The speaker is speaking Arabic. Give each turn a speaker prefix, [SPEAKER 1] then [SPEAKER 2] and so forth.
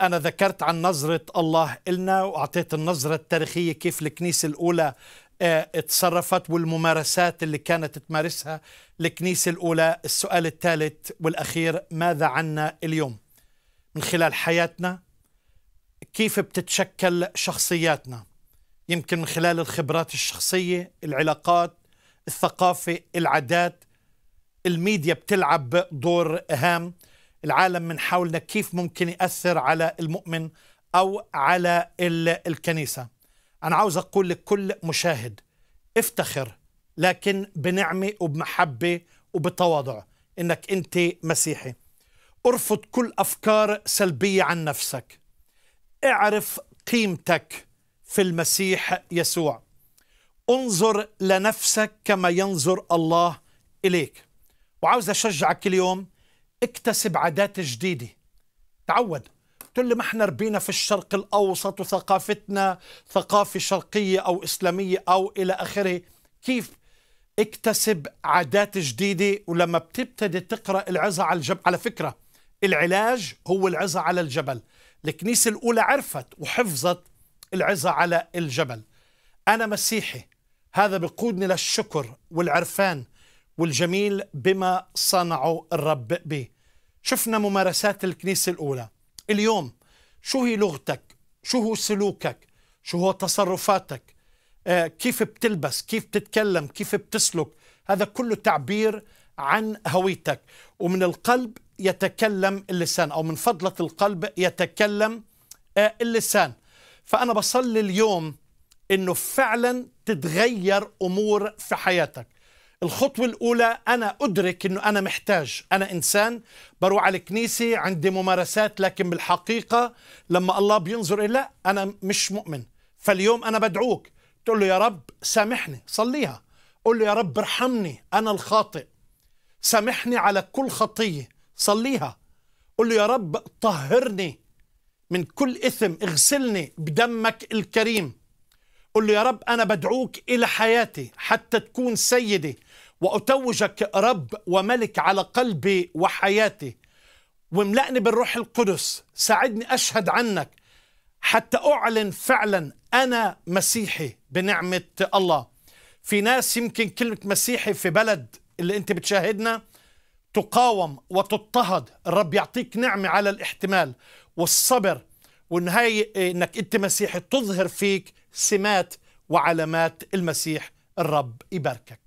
[SPEAKER 1] أنا ذكرت عن نظرة الله إلنا وأعطيت النظرة التاريخية كيف الكنيسة الأولى آه، اتصرفت والممارسات اللي كانت تمارسها الكنيسة الأولى السؤال الثالث والأخير ماذا عنا اليوم من خلال حياتنا كيف بتتشكل شخصياتنا يمكن من خلال الخبرات الشخصية العلاقات الثقافة العادات الميديا بتلعب دور هام العالم من حولنا كيف ممكن يأثر على المؤمن أو على الكنيسة أنا عاوز أقول لكل مشاهد افتخر لكن بنعمة وبمحبة وبتواضع إنك أنت مسيحي ارفض كل أفكار سلبية عن نفسك اعرف قيمتك في المسيح يسوع انظر لنفسك كما ينظر الله إليك وعاوز أشجعك اليوم اكتسب عادات جديدة تعود تقول لي ما احنا ربينا في الشرق الأوسط وثقافتنا ثقافة شرقية أو إسلامية أو إلى آخره كيف اكتسب عادات جديدة ولما بتبتدي تقرأ العظة على الجبل على فكرة العلاج هو العظة على الجبل الكنيسة الأولى عرفت وحفظت العظة على الجبل أنا مسيحي هذا بقودني للشكر والعرفان والجميل بما صنعه الرب به شفنا ممارسات الكنيسة الأولى اليوم شو هي لغتك شو هو سلوكك شو هو تصرفاتك آه كيف بتلبس كيف بتتكلم كيف بتسلك هذا كله تعبير عن هويتك ومن القلب يتكلم اللسان أو من فضلة القلب يتكلم آه اللسان فأنا بصلي اليوم أنه فعلا تتغير أمور في حياتك الخطوة الأولى أنا أدرك أنه أنا محتاج أنا إنسان بروح على الكنيسة عندي ممارسات لكن بالحقيقة لما الله بينظر إلي لا أنا مش مؤمن فاليوم أنا بدعوك تقول له يا رب سامحني صليها قول له يا رب ارحمني أنا الخاطئ سامحني على كل خطية صليها قول له يا رب طهرني من كل إثم اغسلني بدمك الكريم قل له يا رب أنا بدعوك إلى حياتي حتى تكون سيدي وأتوجك رب وملك على قلبي وحياتي واملأني بالروح القدس ساعدني أشهد عنك حتى أعلن فعلا أنا مسيحي بنعمة الله في ناس يمكن كلمة مسيحي في بلد اللي أنت بتشاهدنا تقاوم وتضطهد الرب يعطيك نعمة على الاحتمال والصبر وان هاي إيه، انك انت مسيحي تظهر فيك سمات وعلامات المسيح الرب يباركك